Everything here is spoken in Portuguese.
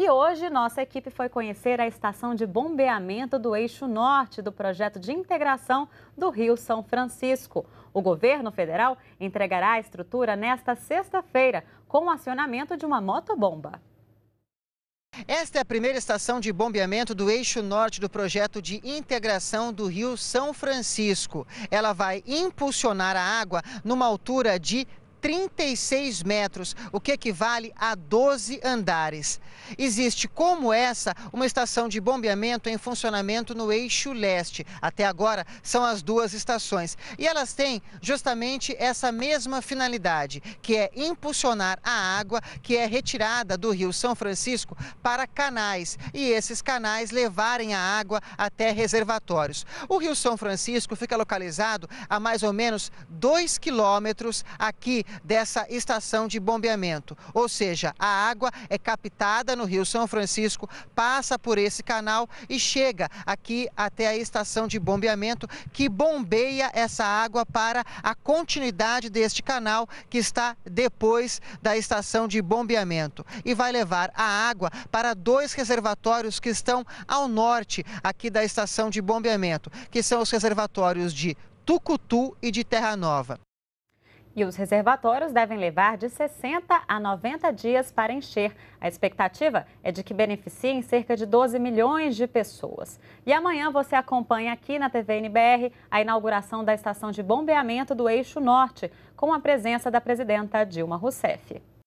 E hoje nossa equipe foi conhecer a estação de bombeamento do eixo norte do projeto de integração do Rio São Francisco. O governo federal entregará a estrutura nesta sexta-feira com o acionamento de uma motobomba. Esta é a primeira estação de bombeamento do eixo norte do projeto de integração do Rio São Francisco. Ela vai impulsionar a água numa altura de 36 metros, o que equivale a 12 andares. Existe, como essa, uma estação de bombeamento em funcionamento no eixo leste. Até agora, são as duas estações. E elas têm justamente essa mesma finalidade, que é impulsionar a água que é retirada do rio São Francisco para canais e esses canais levarem a água até reservatórios. O rio São Francisco fica localizado a mais ou menos 2 quilômetros aqui dessa estação de bombeamento. Ou seja, a água é captada no Rio São Francisco, passa por esse canal e chega aqui até a estação de bombeamento que bombeia essa água para a continuidade deste canal que está depois da estação de bombeamento e vai levar a água para dois reservatórios que estão ao norte aqui da estação de bombeamento, que são os reservatórios de Tucutu e de Terra Nova. E os reservatórios devem levar de 60 a 90 dias para encher. A expectativa é de que beneficiem cerca de 12 milhões de pessoas. E amanhã você acompanha aqui na TV NBR a inauguração da estação de bombeamento do Eixo Norte, com a presença da presidenta Dilma Rousseff.